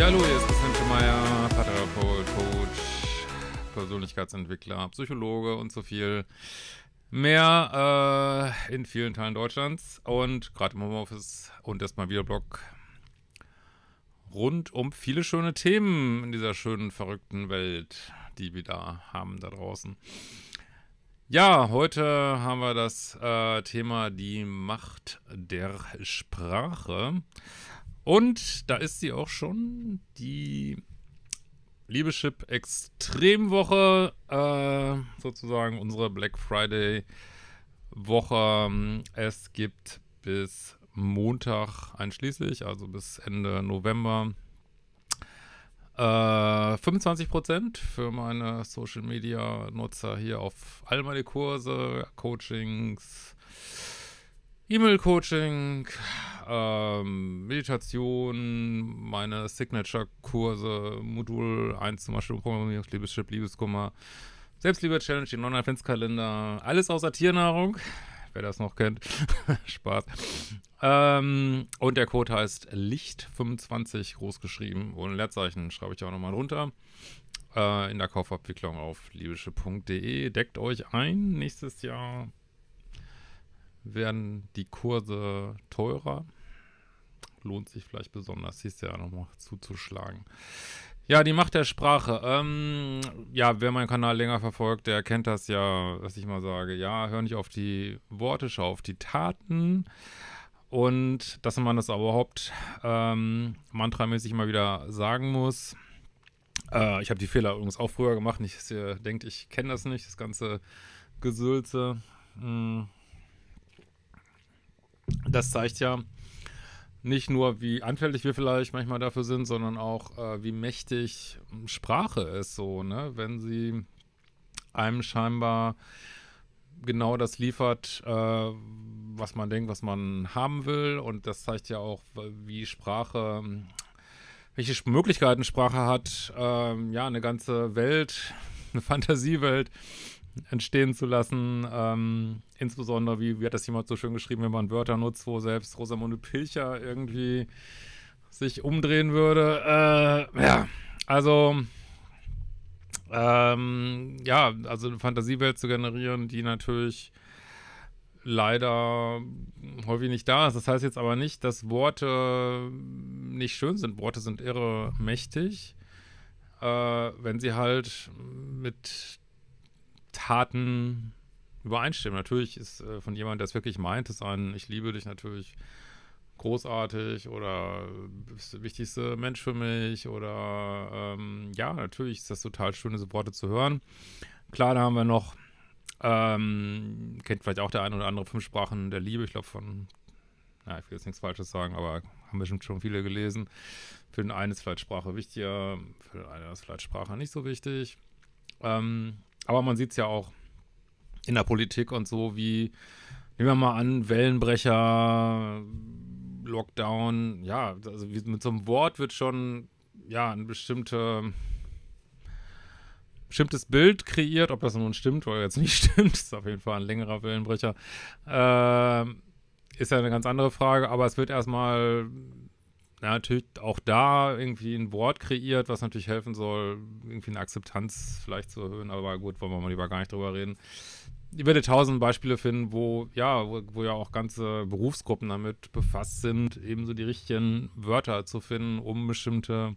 Ja, hallo, hier ist Christian Schemeier, Paartherapeut, Coach, Persönlichkeitsentwickler, Psychologe und so viel mehr äh, in vielen Teilen Deutschlands und gerade im Homeoffice und erstmal wieder Blog rund um viele schöne Themen in dieser schönen, verrückten Welt, die wir da haben da draußen. Ja, heute haben wir das äh, Thema die Macht der Sprache. Und da ist sie auch schon, die liebe Chip Extremwoche, äh, sozusagen unsere Black Friday Woche. Es gibt bis Montag einschließlich, also bis Ende November, 25% äh, für meine Social Media Nutzer hier auf all meine Kurse, Coachings, E-Mail-Coaching, ähm, Meditation, meine Signature-Kurse, Modul 1 zum Beispiel Programmierung, Liebeschip, Liebeskummer, Selbstliebe-Challenge, den Online-Adventskalender, alles außer Tiernahrung, wer das noch kennt, Spaß. Ähm, und der Code heißt Licht25 großgeschrieben, ohne Leerzeichen, schreibe ich auch nochmal runter. Äh, in der Kaufabwicklung auf liebische.de. Deckt euch ein, nächstes Jahr werden die Kurse teurer. Lohnt sich vielleicht besonders, siehst ja nochmal zuzuschlagen. Ja, die Macht der Sprache. Ähm, ja, wer meinen Kanal länger verfolgt, der kennt das ja, was ich mal sage, ja, hör nicht auf die Worte, schau auf die Taten. Und dass man das überhaupt ähm, mantramäßig mal wieder sagen muss. Äh, ich habe die Fehler übrigens auch früher gemacht. Nicht, dass ihr denkt, ich kenne das nicht, das ganze Gesülze. Hm, das zeigt ja nicht nur, wie anfällig wir vielleicht manchmal dafür sind, sondern auch, äh, wie mächtig Sprache ist so, ne? Wenn sie einem scheinbar genau das liefert, äh, was man denkt, was man haben will. Und das zeigt ja auch, wie Sprache, welche Möglichkeiten Sprache hat, ähm, ja, eine ganze Welt, eine Fantasiewelt entstehen zu lassen. Ähm, insbesondere, wie, wie, hat das jemand so schön geschrieben, wenn man Wörter nutzt, wo selbst Rosamunde Pilcher irgendwie sich umdrehen würde. Äh, ja, also ähm, ja, also eine Fantasiewelt zu generieren, die natürlich leider häufig nicht da ist. Das heißt jetzt aber nicht, dass Worte nicht schön sind. Worte sind irre mächtig, äh, wenn sie halt mit Taten übereinstimmen. Natürlich ist äh, von jemandem, der es wirklich meint, ist ein Ich liebe dich natürlich großartig oder bist der wichtigste Mensch für mich oder ähm, ja, natürlich ist das total schön, diese Worte zu hören. Klar, da haben wir noch, ähm, kennt vielleicht auch der eine oder andere fünf Sprachen der Liebe, ich glaube von, na, ich will jetzt nichts Falsches sagen, aber haben bestimmt schon viele gelesen. Für den einen ist vielleicht Sprache wichtiger, für den anderen ist vielleicht Sprache nicht so wichtig. Ähm, aber man sieht es ja auch in der Politik und so, wie, nehmen wir mal an, Wellenbrecher, Lockdown, ja, also mit so einem Wort wird schon, ja, ein bestimmte, bestimmtes Bild kreiert, ob das nun stimmt oder jetzt nicht stimmt, ist auf jeden Fall ein längerer Wellenbrecher, äh, ist ja eine ganz andere Frage, aber es wird erstmal ja, natürlich auch da irgendwie ein Wort kreiert, was natürlich helfen soll, irgendwie eine Akzeptanz vielleicht zu erhöhen, aber gut, wollen wir mal lieber gar nicht drüber reden. Ich werde tausend Beispiele finden, wo ja, wo, wo ja auch ganze Berufsgruppen damit befasst sind, ebenso die richtigen Wörter zu finden, um bestimmte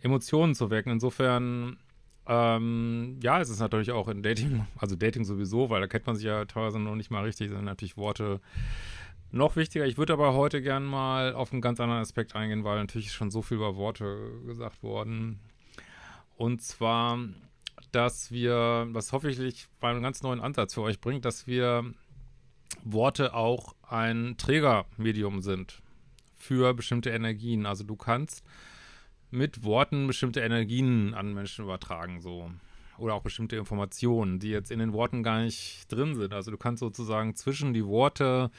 Emotionen zu wecken. Insofern, ähm, ja, es ist natürlich auch in Dating, also Dating sowieso, weil da kennt man sich ja teilweise noch nicht mal richtig, sind natürlich Worte noch wichtiger, ich würde aber heute gern mal auf einen ganz anderen Aspekt eingehen, weil natürlich schon so viel über Worte gesagt worden. Und zwar, dass wir, was hoffentlich bei einem ganz neuen Ansatz für euch bringt, dass wir Worte auch ein Trägermedium sind für bestimmte Energien. Also du kannst mit Worten bestimmte Energien an Menschen übertragen, so. Oder auch bestimmte Informationen, die jetzt in den Worten gar nicht drin sind. Also du kannst sozusagen zwischen die Worte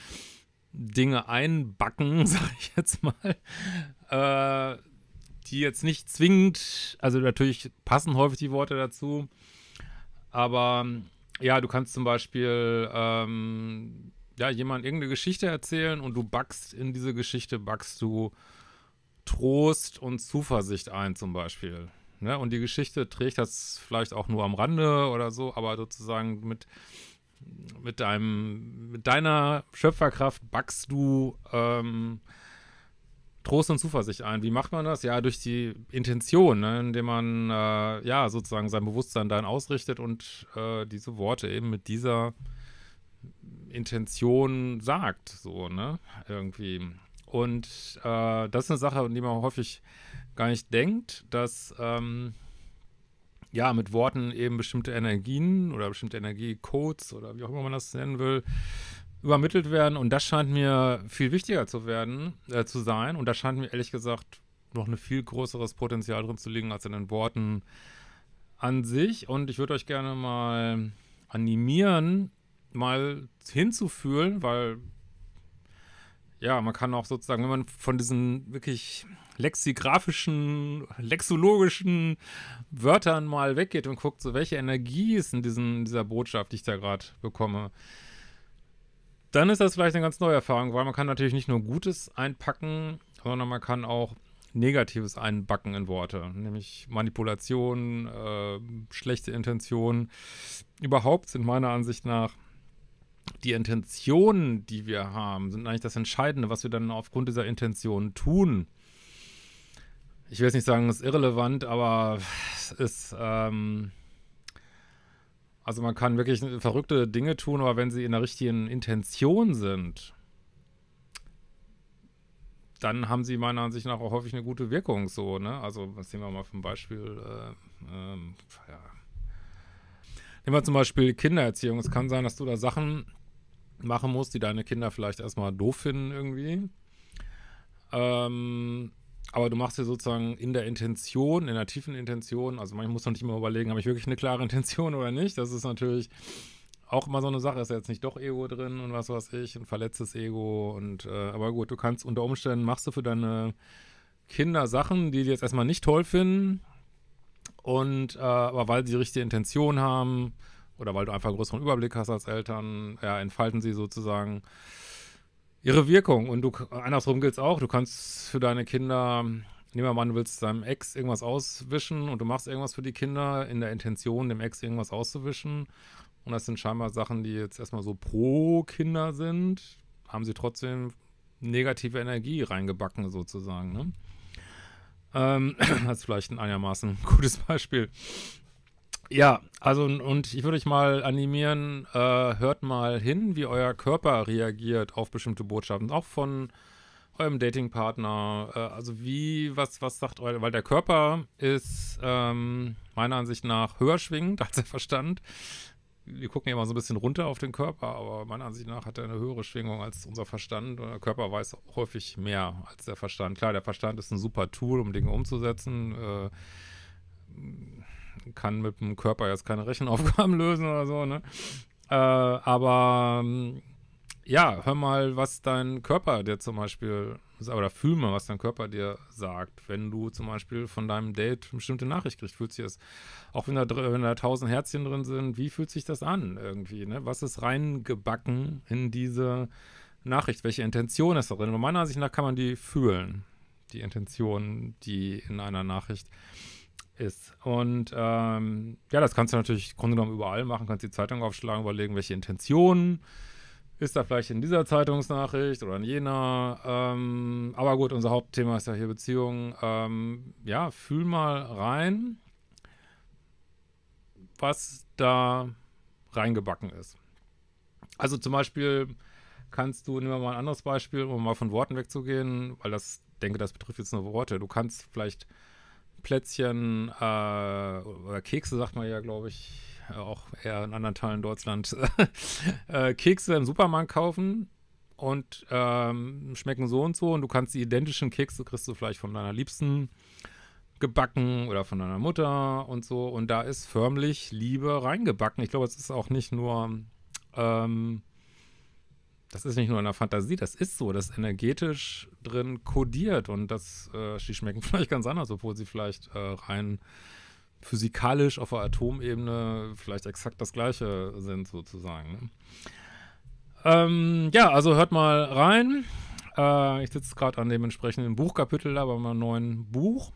Dinge einbacken, sag ich jetzt mal, äh, die jetzt nicht zwingend, also natürlich passen häufig die Worte dazu, aber ähm, ja, du kannst zum Beispiel ähm, ja, jemand irgendeine Geschichte erzählen und du backst in diese Geschichte, backst du Trost und Zuversicht ein zum Beispiel. Ne? Und die Geschichte trägt das vielleicht auch nur am Rande oder so, aber sozusagen mit mit deinem, mit deiner Schöpferkraft backst du ähm, Trost und Zuversicht ein. Wie macht man das? Ja, durch die Intention, ne? indem man äh, ja sozusagen sein Bewusstsein dann ausrichtet und äh, diese Worte eben mit dieser Intention sagt, so, ne? Irgendwie. Und äh, das ist eine Sache, an die man häufig gar nicht denkt, dass ähm, ja, mit Worten eben bestimmte Energien oder bestimmte Energiecodes oder wie auch immer man das nennen will, übermittelt werden. Und das scheint mir viel wichtiger zu werden, äh, zu sein. Und da scheint mir ehrlich gesagt noch ein viel größeres Potenzial drin zu liegen als in den Worten an sich. Und ich würde euch gerne mal animieren, mal hinzufühlen, weil ja, man kann auch sozusagen, wenn man von diesen wirklich lexigraphischen, lexologischen Wörtern mal weggeht und guckt, so welche Energie ist in diesen, dieser Botschaft, die ich da gerade bekomme, dann ist das vielleicht eine ganz neue Erfahrung, weil man kann natürlich nicht nur Gutes einpacken, sondern man kann auch Negatives einbacken in Worte, nämlich Manipulation, äh, schlechte Intention. Überhaupt sind meiner Ansicht nach die Intentionen, die wir haben, sind eigentlich das Entscheidende, was wir dann aufgrund dieser Intentionen tun. Ich will jetzt nicht sagen, es ist irrelevant, aber es ist, ähm, also man kann wirklich verrückte Dinge tun, aber wenn sie in der richtigen Intention sind, dann haben sie meiner Ansicht nach auch häufig eine gute Wirkung, so, ne? Also, was nehmen wir mal vom Beispiel, äh, ähm, ja Nehmen wir zum Beispiel Kindererziehung. Es kann sein, dass du da Sachen machen musst, die deine Kinder vielleicht erstmal doof finden irgendwie. Ähm, aber du machst dir sozusagen in der Intention, in der tiefen Intention, also man muss noch nicht immer überlegen, habe ich wirklich eine klare Intention oder nicht? Das ist natürlich auch immer so eine Sache, ist ja jetzt nicht doch Ego drin und was weiß ich, ein verletztes Ego und äh, aber gut, du kannst unter Umständen machst du für deine Kinder Sachen, die die jetzt erstmal nicht toll finden, und äh, aber weil sie die richtige Intention haben oder weil du einfach einen größeren Überblick hast als Eltern, ja, entfalten sie sozusagen ihre Wirkung. Und du andersrum gilt es auch, du kannst für deine Kinder, nehmen wir mal an, du willst deinem Ex irgendwas auswischen und du machst irgendwas für die Kinder in der Intention, dem Ex irgendwas auszuwischen. Und das sind scheinbar Sachen, die jetzt erstmal so pro Kinder sind, haben sie trotzdem negative Energie reingebacken, sozusagen. Ne? Ähm, das ist vielleicht ein einigermaßen gutes Beispiel. Ja, also und ich würde euch mal animieren, äh, hört mal hin, wie euer Körper reagiert auf bestimmte Botschaften, auch von eurem Datingpartner. Äh, also wie, was, was sagt euer, weil der Körper ist ähm, meiner Ansicht nach höher schwingend als der Verstand wir gucken immer so ein bisschen runter auf den Körper, aber meiner Ansicht nach hat er eine höhere Schwingung als unser Verstand. Und der Körper weiß häufig mehr als der Verstand. Klar, der Verstand ist ein super Tool, um Dinge umzusetzen. Äh, kann mit dem Körper jetzt keine Rechenaufgaben lösen oder so, ne? Äh, aber ja, hör mal, was dein Körper dir zum Beispiel ist, aber da fühl mal, was dein Körper dir sagt. Wenn du zum Beispiel von deinem Date eine bestimmte Nachricht kriegst, fühlt sich das, auch wenn da, wenn da tausend Herzchen drin sind, wie fühlt sich das an irgendwie, ne? Was ist reingebacken in diese Nachricht? Welche Intention ist da drin? Und meiner Ansicht nach kann man die fühlen, die Intention, die in einer Nachricht ist. Und ähm, ja, das kannst du natürlich im Grunde genommen überall machen, kannst die Zeitung aufschlagen, überlegen, welche Intentionen ist da vielleicht in dieser Zeitungsnachricht oder in jener? Ähm, aber gut, unser Hauptthema ist ja hier Beziehungen. Ähm, ja, fühl mal rein, was da reingebacken ist. Also zum Beispiel kannst du, nehmen wir mal ein anderes Beispiel, um mal von Worten wegzugehen, weil das, denke, das betrifft jetzt nur Worte. Du kannst vielleicht Plätzchen äh, oder Kekse, sagt man ja, glaube ich, äh, auch eher in anderen Teilen Deutschlands, äh, Kekse im Supermarkt kaufen und ähm, schmecken so und so. Und du kannst die identischen Kekse, kriegst du vielleicht von deiner Liebsten gebacken oder von deiner Mutter und so. Und da ist förmlich Liebe reingebacken. Ich glaube, es ist auch nicht nur, ähm, das ist nicht nur in der Fantasie, das ist so, das ist energetisch drin kodiert. Und das, äh, die schmecken vielleicht ganz anders, obwohl sie vielleicht äh, rein physikalisch auf der Atomebene vielleicht exakt das gleiche sind, sozusagen. Ähm, ja, also hört mal rein. Äh, ich sitze gerade an dem entsprechenden Buchkapitel, aber meinem neuen Buch.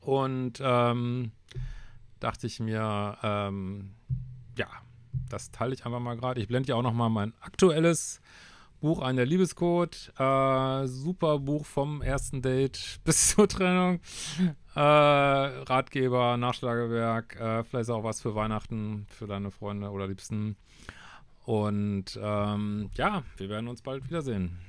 Und ähm, dachte ich mir, ähm, ja, das teile ich einfach mal gerade. Ich blende ja auch noch mal mein aktuelles Buch an der Liebescode, äh, super Buch vom ersten Date bis zur Trennung, äh, Ratgeber, Nachschlagewerk, äh, vielleicht auch was für Weihnachten, für deine Freunde oder Liebsten. Und ähm, ja, wir werden uns bald wiedersehen.